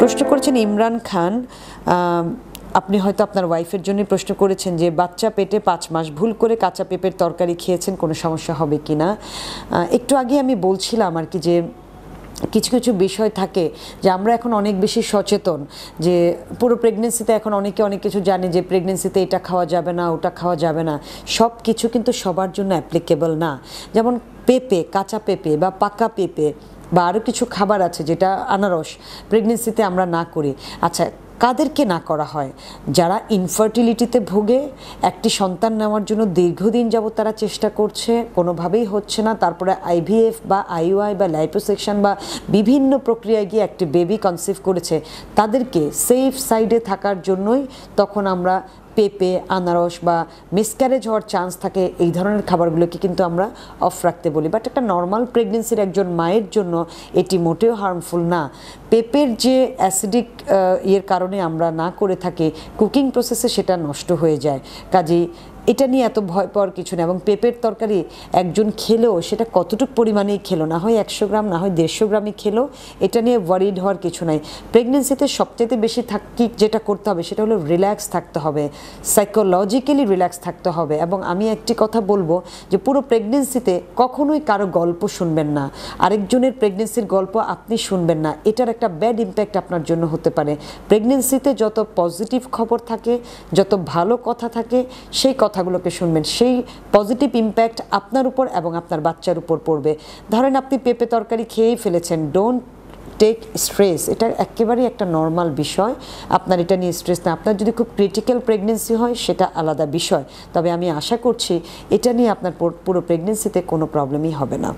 প্রশ্ন করেছেন ইমরান খান আপনি হয়তো আপনার ওয়াইফের জন্য প্রশ্ন করেছেন যে বাচ্চা পেটে পাঁচ মাস ভুল করে কাঁচা পেঁপের তরকারি খেয়েছেন কোনো সমস্যা হবে কি না একটু আগে আমি বলছিলাম আর কি যে কিছু কিছু বিষয় থাকে যে আমরা এখন অনেক বেশি সচেতন যে পুরো প্রেগনেন্সিতে এখন অনেকে অনেক কিছু জানে যে প্রেগনেন্সিতে এটা খাওয়া যাবে না ওটা খাওয়া যাবে না সব কিছু কিন্তু সবার জন্য অ্যাপ্লিকেবল না যেমন পেঁপে কাঁচা পেঁপে বা পাকা পেঁপে বা আরও কিছু খাবার আছে যেটা আনারস প্রেগনেন্সিতে আমরা না করি আচ্ছা কাদেরকে না করা হয় যারা ইনফার্টিলিটিতে ভোগে একটি সন্তান নেওয়ার জন্য দীর্ঘদিন যাবৎ তারা চেষ্টা করছে কোনোভাবেই হচ্ছে না তারপরে আইভিএফ বা আইওআই বা লাইপোসেকশন বা বিভিন্ন প্রক্রিয়ায় গিয়ে একটি বেবি কনসিভ করেছে তাদেরকে সেফ সাইডে থাকার জন্যই তখন আমরা পেঁপে আনারস বা মিসক্যারেজ হওয়ার চান্স থাকে এই ধরনের খাবারগুলোকে কিন্তু আমরা অফ রাখতে বলি বাট একটা নর্মাল প্রেগনেন্সির একজন মায়ের জন্য এটি মোটেও হার্মফুল না পেঁপের যে অ্যাসিডিক ইয়ের কারণে আমরা না করে থাকি কুকিং প্রসেসে সেটা নষ্ট হয়ে যায় কাজেই এটা নিয়ে এত ভয় পাওয়ার কিছু না এবং পেঁপের তরকারি একজন খেলেও সেটা কতটুকু পরিমাণেই খেলো না হয় একশো গ্রাম না হয় দেড়শো গ্রামই খেলো এটা নিয়ে ওয়ারিড হওয়ার কিছু নাই প্রেগনেন্সিতে সবচেয়ে বেশি থাকি যেটা করতে হবে সেটা হলো রিল্যাক্স থাকতে হবে সাইকোলজিক্যালি রিল্যাক্স থাকতে হবে এবং আমি একটি কথা বলবো যে পুরো প্রেগনেন্সিতে কখনোই কারো গল্প শুনবেন না আরেকজনের প্রেগনেন্সির গল্প আপনি শুনবেন না এটার একটা ব্যাড ইম্প্যাক্ট আপনার জন্য হতে পারে প্রেগনেন্সিতে যত পজিটিভ খবর থাকে যত ভালো কথা থাকে সেই কথা কথাগুলোকে শুনবেন সেই পজিটিভ ইম্প্যাক্ট আপনার উপর এবং আপনার বাচ্চার উপর পড়বে ধরেন আপনি পেঁপে তরকারি খেয়েই ফেলেছেন ডোন্ট টেক স্ট্রেস এটা একেবারেই একটা নর্মাল বিষয় আপনার এটা নিয়ে স্ট্রেস না আপনার যদি খুব ক্রিটিক্যাল প্রেগনেন্সি হয় সেটা আলাদা বিষয় তবে আমি আশা করছি এটা নিয়ে আপনার পুরো প্রেগনেন্সিতে কোনো প্রবলেমই হবে না